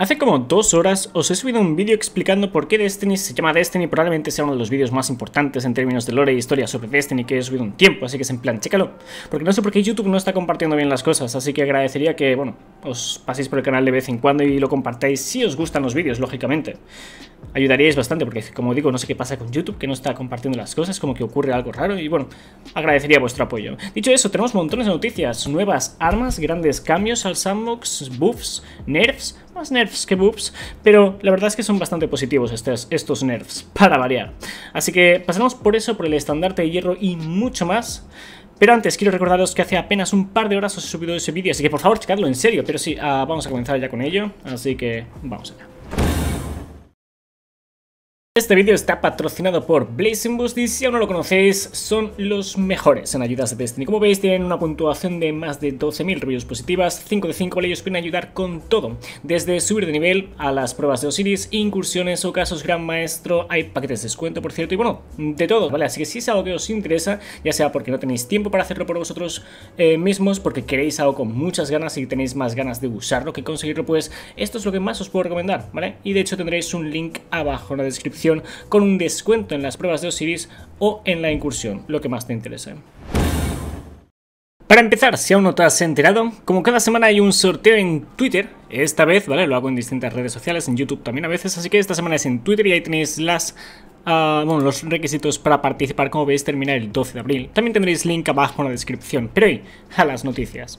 Hace como dos horas os he subido un vídeo explicando por qué Destiny se llama Destiny, probablemente sea uno de los vídeos más importantes en términos de lore e historia sobre Destiny que he subido un tiempo, así que es en plan, chécalo, porque no sé por qué YouTube no está compartiendo bien las cosas, así que agradecería que, bueno, os paséis por el canal de vez en cuando y lo compartáis si os gustan los vídeos, lógicamente. Ayudaríais bastante, porque como digo, no sé qué pasa con YouTube, que no está compartiendo las cosas, como que ocurre algo raro, y bueno, agradecería vuestro apoyo. Dicho eso, tenemos montones de noticias, nuevas armas, grandes cambios al sandbox, buffs, nerfs, más nerfs que boobs, pero la verdad es que son bastante positivos estos, estos nerfs, para variar. Así que pasaremos por eso, por el estandarte de hierro y mucho más. Pero antes quiero recordaros que hace apenas un par de horas os he subido ese vídeo, así que por favor checadlo en serio, pero sí, ah, vamos a comenzar ya con ello, así que vamos allá. Este vídeo está patrocinado por Blazing Boost y si aún no lo conocéis, son los mejores en ayudas de Destiny. Como veis, tienen una puntuación de más de 12.000 reviews positivas, 5 de 5, ellos pueden ayudar con todo, desde subir de nivel a las pruebas de Osiris, incursiones o casos gran maestro, hay paquetes de descuento, por cierto, y bueno, de todo, ¿vale? Así que si es algo que os interesa, ya sea porque no tenéis tiempo para hacerlo por vosotros eh, mismos, porque queréis algo con muchas ganas y tenéis más ganas de usarlo que conseguirlo, pues esto es lo que más os puedo recomendar, ¿vale? Y de hecho tendréis un link abajo en la descripción con un descuento en las pruebas de Osiris o en la incursión, lo que más te interese. Para empezar, si aún no te has enterado, como cada semana hay un sorteo en Twitter, esta vez, ¿vale? Lo hago en distintas redes sociales, en YouTube también a veces, así que esta semana es en Twitter y ahí tenéis ah, los requisitos para participar, como veis, termina el 12 de abril. También tendréis link abajo en la descripción. Pero hoy, a las noticias.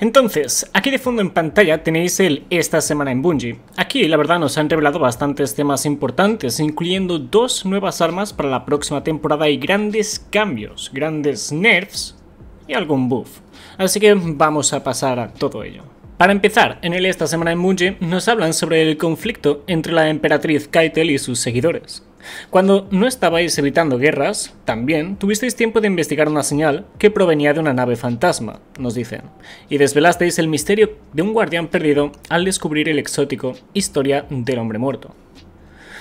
Entonces, aquí de fondo en pantalla tenéis el Esta semana en Bungie. Aquí, la verdad, nos han revelado bastantes temas importantes, incluyendo dos nuevas armas para la próxima temporada y grandes cambios, grandes nerfs y algún buff. Así que vamos a pasar a todo ello. Para empezar, en el Esta semana en Bungie nos hablan sobre el conflicto entre la emperatriz Keitel y sus seguidores. Cuando no estabais evitando guerras, también tuvisteis tiempo de investigar una señal que provenía de una nave fantasma, nos dicen, y desvelasteis el misterio de un guardián perdido al descubrir el exótico Historia del hombre muerto.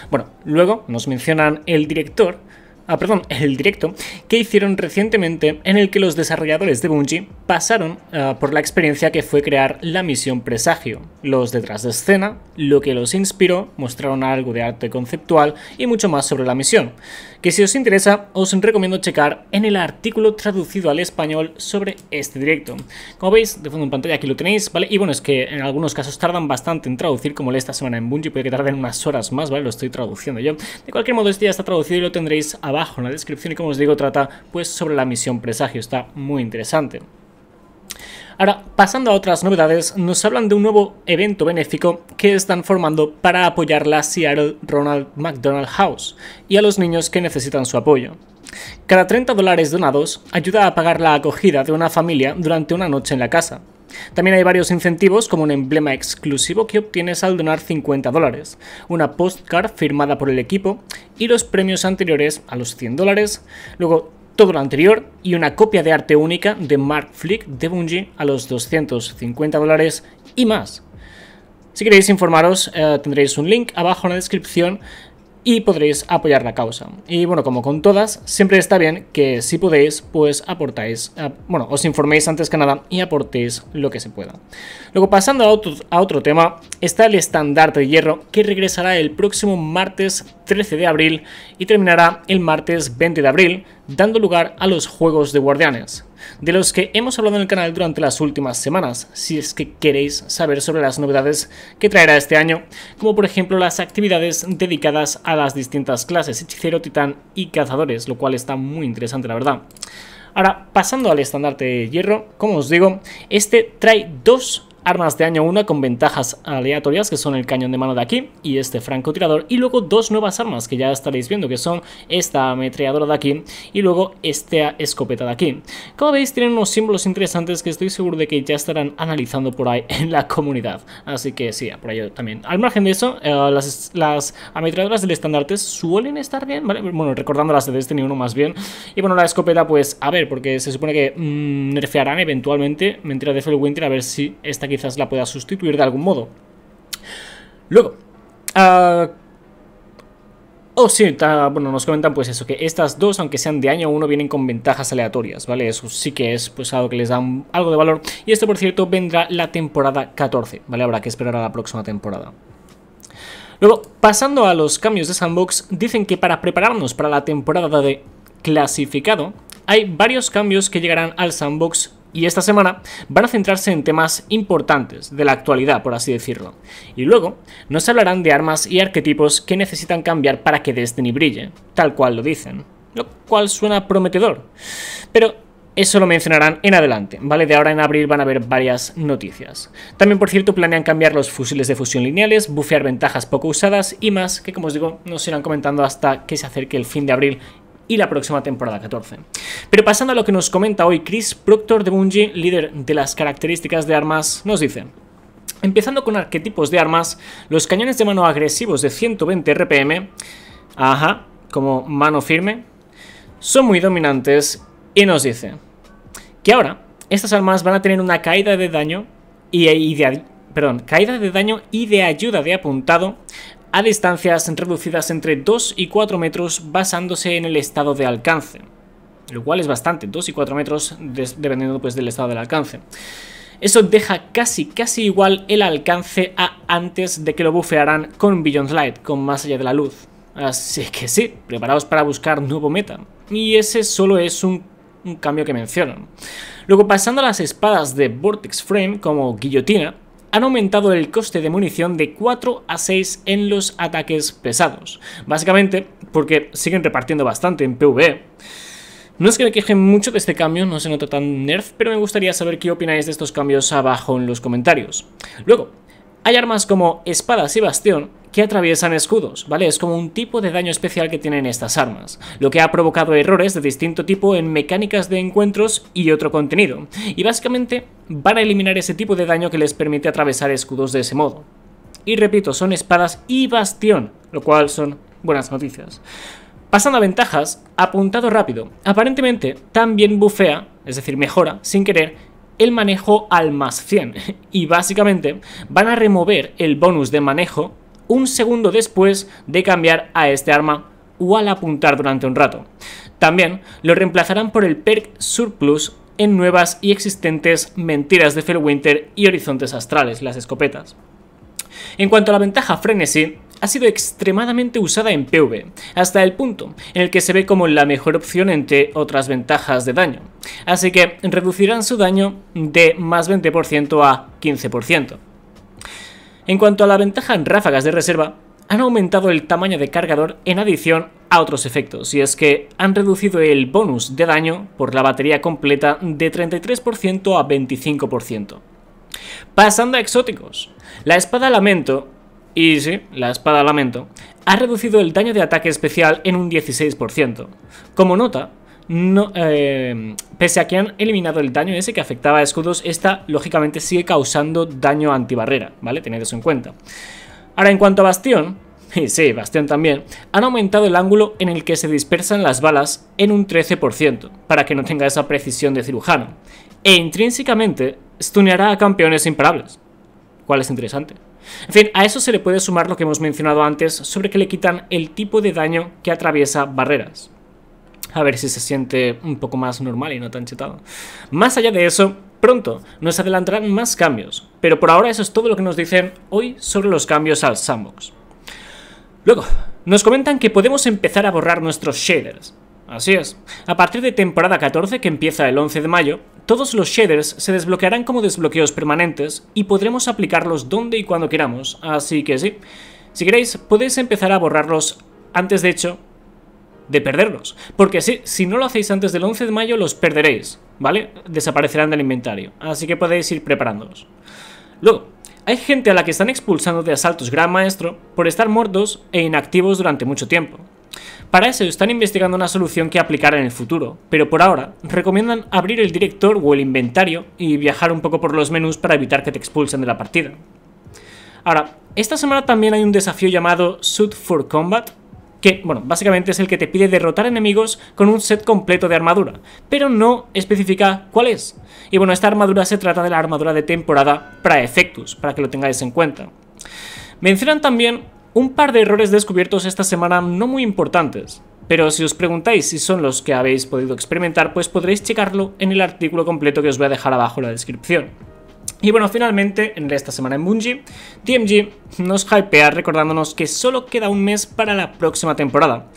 Bueno, luego nos mencionan el director, ah, perdón, el directo que hicieron recientemente en el que los desarrolladores de Bungie pasaron ah, por la experiencia que fue crear la misión Presagio, los detrás de escena, lo que los inspiró, mostraron algo de arte conceptual y mucho más sobre la misión, que si os interesa os recomiendo checar en el artículo traducido al español sobre este directo. Como veis, de fondo en pantalla aquí lo tenéis, ¿vale? Y bueno, es que en algunos casos tardan bastante en traducir, como esta semana en Bungie, puede que tarden unas horas más, ¿vale? Lo estoy traduciendo yo. De cualquier modo, este ya está traducido y lo tendréis abajo abajo en la descripción y como os digo trata pues sobre la misión presagio, está muy interesante. Ahora, pasando a otras novedades, nos hablan de un nuevo evento benéfico que están formando para apoyar la Seattle Ronald McDonald House y a los niños que necesitan su apoyo. Cada 30 dólares donados ayuda a pagar la acogida de una familia durante una noche en la casa, también hay varios incentivos como un emblema exclusivo que obtienes al donar 50 dólares, una postcard firmada por el equipo y los premios anteriores a los 100 dólares, luego todo lo anterior y una copia de arte única de Mark Flick de Bungie a los 250 dólares y más. Si queréis informaros, eh, tendréis un link abajo en la descripción y podréis apoyar la causa. Y bueno, como con todas, siempre está bien que si podéis, pues aportáis, bueno, os informéis antes que nada y aportéis lo que se pueda. Luego, pasando a otro, a otro tema, está el estandarte de hierro que regresará el próximo martes 13 de abril y terminará el martes 20 de abril, dando lugar a los Juegos de Guardianes de los que hemos hablado en el canal durante las últimas semanas, si es que queréis saber sobre las novedades que traerá este año, como por ejemplo las actividades dedicadas a las distintas clases, hechicero, titán y cazadores, lo cual está muy interesante la verdad. Ahora, pasando al estandarte de hierro, como os digo, este trae dos armas de año 1 con ventajas aleatorias, que son el cañón de mano de aquí y este francotirador. Y luego dos nuevas armas que ya estaréis viendo, que son esta ametralladora de aquí y luego esta escopeta de aquí. Como veis, tienen unos símbolos interesantes que estoy seguro de que ya estarán analizando por ahí en la comunidad. Así que sí, por ahí también. Al margen de eso, eh, las, las ametralladoras del estandarte suelen estar bien, Bueno, recordando las de Destiny uno más bien. Y bueno, la escopeta, pues a ver, porque se supone que mm, nerfearán eventualmente. Mentira de Winter, a ver si esta aquí quizás la pueda sustituir de algún modo. Luego, uh, Oh, sí, bueno, nos comentan pues eso, que estas dos, aunque sean de año 1, vienen con ventajas aleatorias, ¿vale? Eso sí que es pues algo que les da algo de valor. Y esto, por cierto, vendrá la temporada 14, ¿vale? Habrá que esperar a la próxima temporada. Luego, pasando a los cambios de Sandbox, dicen que para prepararnos para la temporada de clasificado, hay varios cambios que llegarán al Sandbox y esta semana van a centrarse en temas importantes de la actualidad, por así decirlo. Y luego nos hablarán de armas y arquetipos que necesitan cambiar para que Destiny brille, tal cual lo dicen. Lo cual suena prometedor. Pero eso lo mencionarán en adelante, ¿vale? De ahora en abril van a haber varias noticias. También, por cierto, planean cambiar los fusiles de fusión lineales, bufear ventajas poco usadas y más, que como os digo, nos irán comentando hasta que se acerque el fin de abril y la próxima temporada 14. Pero pasando a lo que nos comenta hoy Chris Proctor de Bungie, líder de las características de armas, nos dice... Empezando con arquetipos de armas, los cañones de mano agresivos de 120 RPM, ajá, como mano firme, son muy dominantes y nos dice que ahora estas armas van a tener una caída de daño y, de, perdón, caída de daño y de ayuda de apuntado a distancias reducidas entre 2 y 4 metros basándose en el estado de alcance, lo cual es bastante, 2 y 4 metros dependiendo pues, del estado del alcance. Eso deja casi, casi igual el alcance a antes de que lo bufearan con Beyond Light, con más allá de la luz. Así que sí, preparaos para buscar nuevo meta. Y ese solo es un, un cambio que mencionan. Luego pasando a las espadas de Vortex Frame como guillotina, han aumentado el coste de munición de 4 a 6 en los ataques pesados. Básicamente porque siguen repartiendo bastante en PvE. No es que me queje mucho de este cambio, no se nota tan nerf, pero me gustaría saber qué opináis de estos cambios abajo en los comentarios. Luego, hay armas como espadas y bastión que atraviesan escudos, ¿vale? Es como un tipo de daño especial que tienen estas armas, lo que ha provocado errores de distinto tipo en mecánicas de encuentros y otro contenido, y básicamente van a eliminar ese tipo de daño que les permite atravesar escudos de ese modo. Y repito, son espadas y bastión, lo cual son buenas noticias. Pasando a ventajas, apuntado rápido. Aparentemente también bufea, es decir, mejora sin querer, el manejo al más 100. Y básicamente van a remover el bonus de manejo un segundo después de cambiar a este arma o al apuntar durante un rato. También lo reemplazarán por el perk Surplus en nuevas y existentes mentiras de Fairwinter y horizontes astrales, las escopetas. En cuanto a la ventaja Frenesy, ha sido extremadamente usada en PV, hasta el punto en el que se ve como la mejor opción entre otras ventajas de daño, así que reducirán su daño de más 20% a 15%. En cuanto a la ventaja en ráfagas de reserva, han aumentado el tamaño de cargador en adición a otros efectos, y es que han reducido el bonus de daño por la batería completa de 33% a 25%. Pasando a exóticos, la espada lamento, y sí, la espada lamento, ha reducido el daño de ataque especial en un 16%. Como nota, no, eh, pese a que han eliminado el daño ese que afectaba a escudos, esta lógicamente sigue causando daño antibarrera, ¿vale? Tened eso en cuenta. Ahora, en cuanto a Bastión, y sí, Bastión también, han aumentado el ángulo en el que se dispersan las balas en un 13%, para que no tenga esa precisión de cirujano. E intrínsecamente, stuneará a campeones imparables, cual es interesante. En fin, a eso se le puede sumar lo que hemos mencionado antes sobre que le quitan el tipo de daño que atraviesa barreras a ver si se siente un poco más normal y no tan chetado. Más allá de eso, pronto nos adelantarán más cambios, pero por ahora eso es todo lo que nos dicen hoy sobre los cambios al sandbox. Luego, nos comentan que podemos empezar a borrar nuestros shaders. Así es, a partir de temporada 14 que empieza el 11 de mayo, todos los shaders se desbloquearán como desbloqueos permanentes y podremos aplicarlos donde y cuando queramos, así que sí, si queréis podéis empezar a borrarlos antes de hecho de perderlos. Porque si, si, no lo hacéis antes del 11 de mayo, los perderéis, ¿vale? Desaparecerán del inventario. Así que podéis ir preparándolos. Luego, hay gente a la que están expulsando de asaltos gran maestro por estar muertos e inactivos durante mucho tiempo. Para eso están investigando una solución que aplicar en el futuro, pero por ahora recomiendan abrir el director o el inventario y viajar un poco por los menús para evitar que te expulsen de la partida. Ahora, esta semana también hay un desafío llamado Suit for Combat, que, bueno, básicamente es el que te pide derrotar enemigos con un set completo de armadura, pero no especifica cuál es. Y bueno, esta armadura se trata de la armadura de temporada para efectos, para que lo tengáis en cuenta. Mencionan también un par de errores descubiertos esta semana no muy importantes. Pero si os preguntáis si son los que habéis podido experimentar, pues podréis checarlo en el artículo completo que os voy a dejar abajo en la descripción. Y bueno, finalmente, en esta semana en Bungie, DMG nos hypea recordándonos que solo queda un mes para la próxima temporada.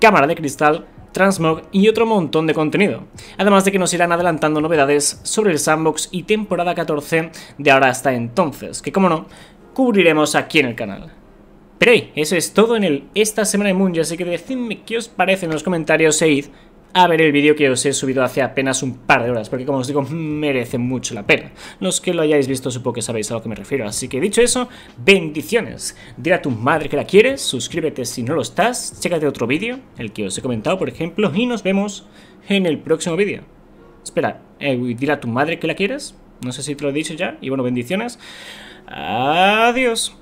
Cámara de cristal, Transmog y otro montón de contenido. Además de que nos irán adelantando novedades sobre el sandbox y temporada 14 de ahora hasta entonces, que como no, cubriremos aquí en el canal. Pero hey, eso es todo en el Esta Semana en Bungie, así que decidme qué os parece en los comentarios e a ver el vídeo que os he subido hace apenas un par de horas, porque como os digo, merece mucho la pena. Los que lo hayáis visto supongo que sabéis a lo que me refiero, así que dicho eso, bendiciones. Dile a tu madre que la quieres, suscríbete si no lo estás, chécate otro vídeo, el que os he comentado por ejemplo, y nos vemos en el próximo vídeo. Espera, eh, dile a tu madre que la quieres, no sé si te lo he dicho ya, y bueno, bendiciones. Adiós.